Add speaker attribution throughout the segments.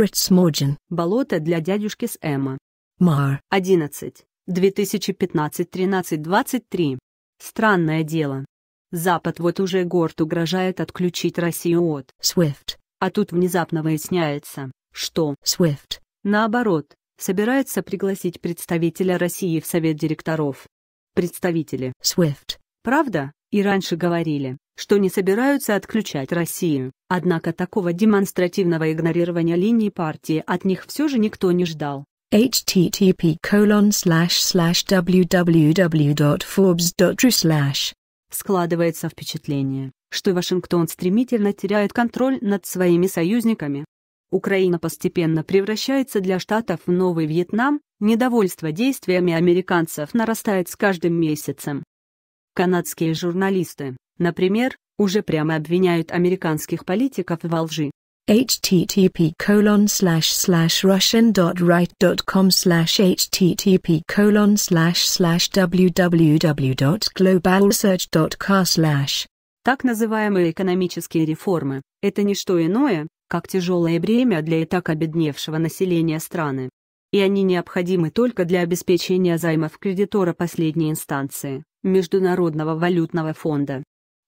Speaker 1: Фридс Моджин.
Speaker 2: Болото для дядюшки с Эмма. Мар. 11. 2015-13-23. Странное дело. Запад вот уже горд угрожает отключить Россию от SWIFT. А тут внезапно выясняется,
Speaker 1: что SWIFT,
Speaker 2: наоборот, собирается пригласить представителя России в Совет директоров. Представители SWIFT, правда, и раньше говорили, что не собираются отключать Россию. Однако такого демонстративного игнорирования линии партии от них все же никто не ждал
Speaker 1: http www.forbes.ru
Speaker 2: Складывается
Speaker 1: впечатление,
Speaker 2: что Вашингтон стремительно теряет контроль над своими союзниками. Украина постепенно превращается для Штатов в новый Вьетнам, недовольство действиями американцев нарастает с каждым месяцем. Канадские журналисты, Например, уже прямо обвиняют американских политиков во лжи.
Speaker 1: http colon slash slash russian.right.com slash http colon slash slash www.globalsearch.car slash
Speaker 2: Так называемые экономические реформы – это не что иное, как тяжелое бремя для и так обедневшего населения страны. И они необходимы только для обеспечения займов кредитора последней инстанции – Международного валютного фонда.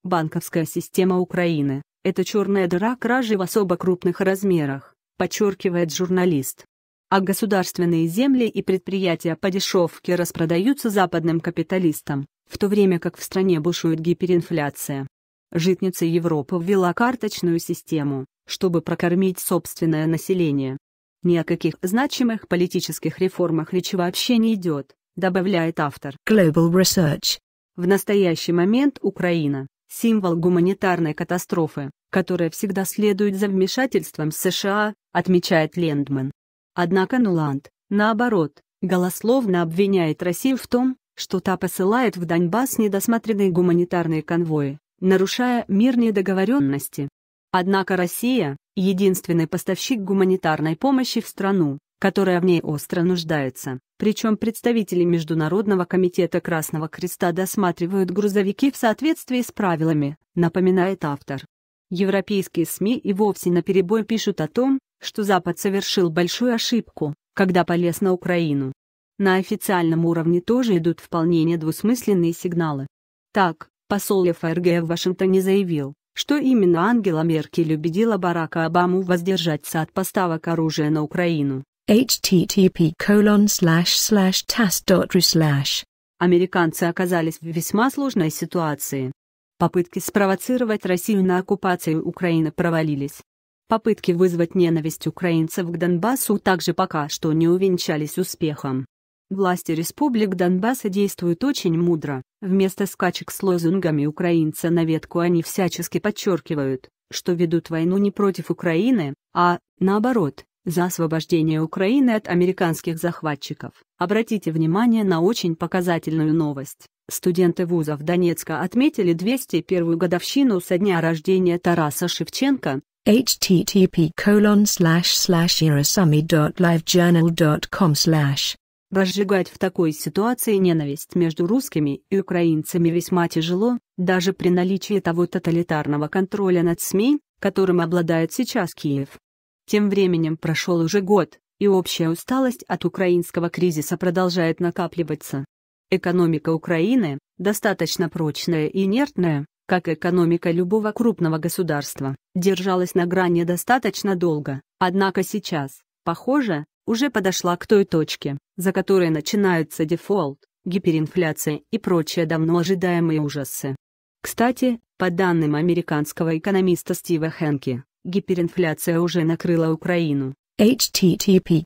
Speaker 2: Банковская система Украины – это черная дыра кражи в особо крупных размерах, подчеркивает журналист. А государственные земли и предприятия по дешевке распродаются западным капиталистам, в то время как в стране бушует гиперинфляция. Житница Европы ввела карточную систему, чтобы прокормить собственное население. Ни о каких значимых политических реформах речи вообще не идет,
Speaker 1: добавляет автор. Global Research.
Speaker 2: В настоящий момент Украина символ гуманитарной катастрофы, которая всегда следует за вмешательством США, отмечает Лендман. Однако Нуланд, наоборот, голословно обвиняет Россию в том, что та посылает в Донбасс недосмотренные гуманитарные конвои, нарушая мирные договоренности. Однако Россия – единственный поставщик гуманитарной помощи в страну, которая в ней остро нуждается, причем представители Международного комитета Красного Креста досматривают грузовики в соответствии с правилами, напоминает автор. Европейские СМИ и вовсе наперебой пишут о том, что Запад совершил большую ошибку, когда полез на Украину. На официальном уровне тоже идут вполне недвусмысленные сигналы. Так, посол ФРГ в Вашингтоне заявил, что именно Ангела Меркель убедила Барака Обаму воздержаться от поставок оружия на Украину
Speaker 1: http colon slash slash tas.ru slash.
Speaker 2: Американцы оказались в весьма сложной ситуации. Попытки спровоцировать Россию на оккупацию Украины провалились. Попытки вызвать ненависть украинцев к Донбассу также пока что не увенчались успехом. Власти республик Донбасса действуют очень мудро, вместо скачек с лозунгами украинца на ветку они всячески подчеркивают, что ведут войну не против Украины, а, наоборот, за освобождение Украины от американских захватчиков. Обратите внимание на очень показательную новость. Студенты вузов Донецка отметили 201-ю годовщину со дня рождения Тараса Шевченко.
Speaker 1: http colon slash slash irasumi.livejournal.com slash
Speaker 2: Разжигать в такой ситуации ненависть между русскими и украинцами весьма тяжело, даже при наличии того тоталитарного контроля над СМИ, которым обладает сейчас Киев. Тем временем прошел уже год, и общая усталость от украинского кризиса продолжает накапливаться. Экономика Украины достаточно прочная и инертная, как экономика любого крупного государства, держалась на грани достаточно долго, однако сейчас, похоже, уже подошла к той точке, за которой начинаются дефолт, гиперинфляция и прочие давно ожидаемые ужасы. Кстати, по данным американского экономиста Стива Хенки, Гиперинфляция уже накрыла Украину.
Speaker 1: http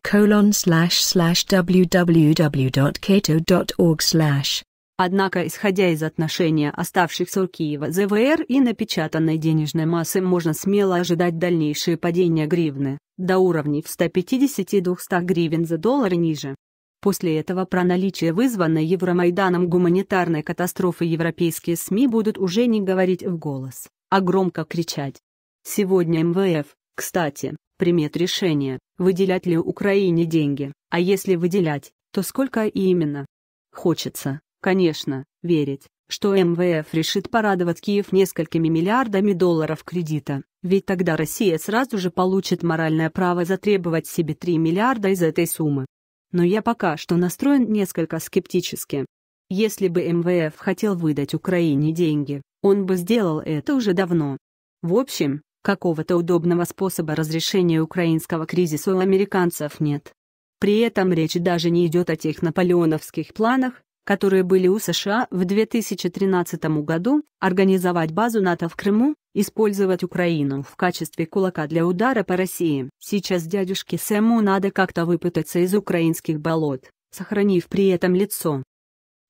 Speaker 1: www.cato.org
Speaker 2: Однако, исходя из отношения оставшихся у Киева ЗВР и напечатанной денежной массы, можно смело ожидать дальнейшие падения гривны, до уровней в 150-200 гривен за доллар и ниже. После этого про наличие вызванной Евромайданом гуманитарной катастрофы европейские СМИ будут уже не говорить в голос, а громко кричать. Сегодня МВФ, кстати, примет решение, выделять ли Украине деньги, а если выделять, то сколько именно. Хочется, конечно, верить, что МВФ решит порадовать Киев несколькими миллиардами долларов кредита, ведь тогда Россия сразу же получит моральное право затребовать себе 3 миллиарда из этой суммы. Но я пока что настроен несколько скептически. Если бы МВФ хотел выдать Украине деньги, он бы сделал это уже давно. В общем, Какого-то удобного способа разрешения украинского кризиса у американцев нет. При этом речь даже не идет о тех наполеоновских планах, которые были у США в 2013 году, организовать базу НАТО в Крыму, использовать Украину в качестве кулака для удара по России. Сейчас дядюшке Сэму надо как-то выпутаться из украинских болот, сохранив при этом лицо.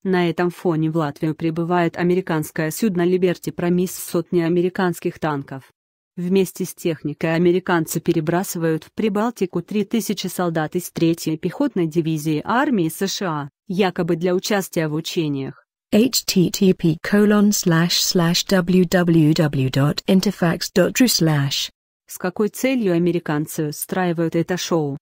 Speaker 2: На этом фоне в Латвию прибывает американское судно «Либерти Промис» сотни американских танков. Вместе с техникой американцы перебрасывают в Прибалтику 3000 солдат из 3-й пехотной дивизии армии США, якобы для
Speaker 1: участия в учениях http colon slash slash slash
Speaker 2: С какой целью американцы устраивают это шоу?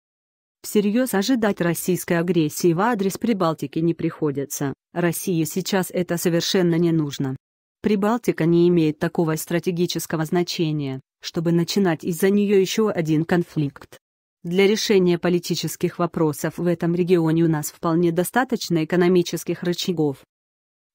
Speaker 2: Всерьез ожидать российской агрессии в адрес Прибалтики не приходится, России сейчас это совершенно не нужно. Прибалтика не имеет такого стратегического значения, чтобы начинать из-за нее еще один конфликт. Для решения политических вопросов в этом регионе у нас вполне достаточно экономических рычагов.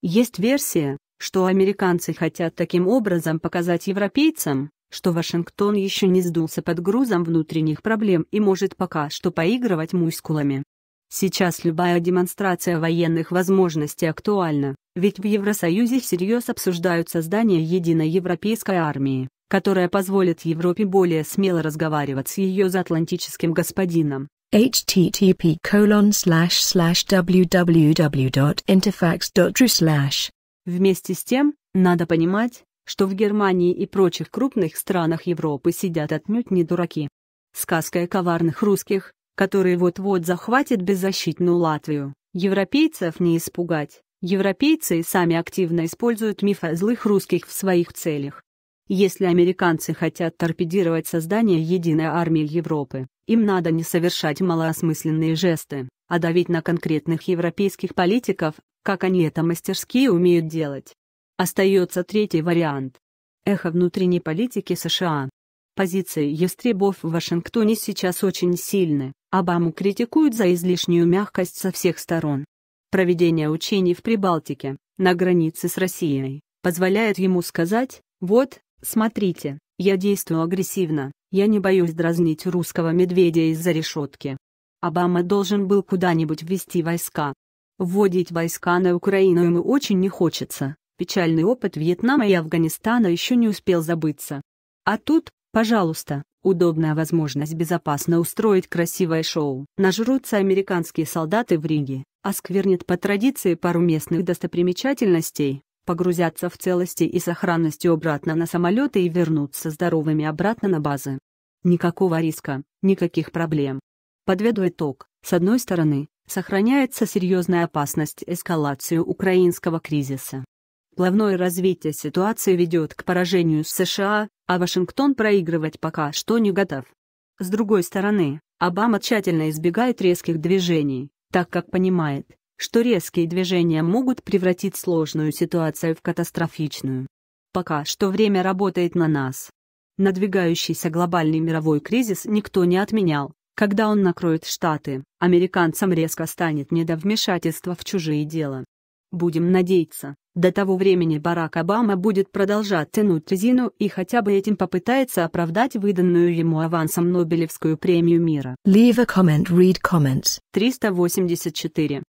Speaker 2: Есть версия, что американцы хотят таким образом показать европейцам, что Вашингтон еще не сдулся под грузом внутренних проблем и может пока что поигрывать мускулами. Сейчас любая демонстрация военных возможностей актуальна, ведь в Евросоюзе всерьез обсуждают создание единой европейской армии, которая позволит Европе более смело разговаривать с ее заатлантическим
Speaker 1: господином. http www.interfax.ru
Speaker 2: Вместе с тем, надо понимать, что в Германии и прочих крупных странах Европы сидят отнюдь не дураки. Сказка о коварных русских, которые вот-вот захватят беззащитную Латвию, европейцев не испугать. Европейцы сами активно используют миф о злых русских в своих целях. Если американцы хотят торпедировать создание единой армии Европы, им надо не совершать малоосмысленные жесты, а давить на конкретных европейских политиков, как они это мастерски умеют делать. Остается третий вариант. Эхо внутренней политики США. Позиции ястребов в Вашингтоне сейчас очень сильны, Обаму критикуют за излишнюю мягкость со всех сторон, проведение учений в Прибалтике, на границе с Россией, позволяет ему сказать, вот, смотрите, я действую агрессивно, я не боюсь дразнить русского медведя из-за решетки. Обама должен был куда-нибудь ввести войска. Вводить войска на Украину ему очень не хочется, печальный опыт Вьетнама и Афганистана еще не успел забыться. А тут, пожалуйста, Удобная возможность безопасно устроить красивое шоу. Нажрутся американские солдаты в Риге, осквернят по традиции пару местных достопримечательностей, погрузятся в целости и сохранности обратно на самолеты и вернутся здоровыми обратно на базы. Никакого риска, никаких проблем. Подведу итог. С одной стороны, сохраняется серьезная опасность эскалацию украинского кризиса. Плавное развитие ситуации ведет к поражению США, а Вашингтон проигрывать пока что не готов. С другой стороны, Обама тщательно избегает резких движений, так как понимает, что резкие движения могут превратить сложную ситуацию в катастрофичную. Пока что время работает на нас. Надвигающийся глобальный мировой кризис никто не отменял. Когда он накроет Штаты, американцам резко станет не до вмешательства в чужие дела. Будем надеяться, до того времени Барак Обама будет продолжать тянуть резину и хотя бы этим попытается оправдать выданную ему авансом Нобелевскую премию мира.
Speaker 1: Leave a comment, read comments.
Speaker 2: 384.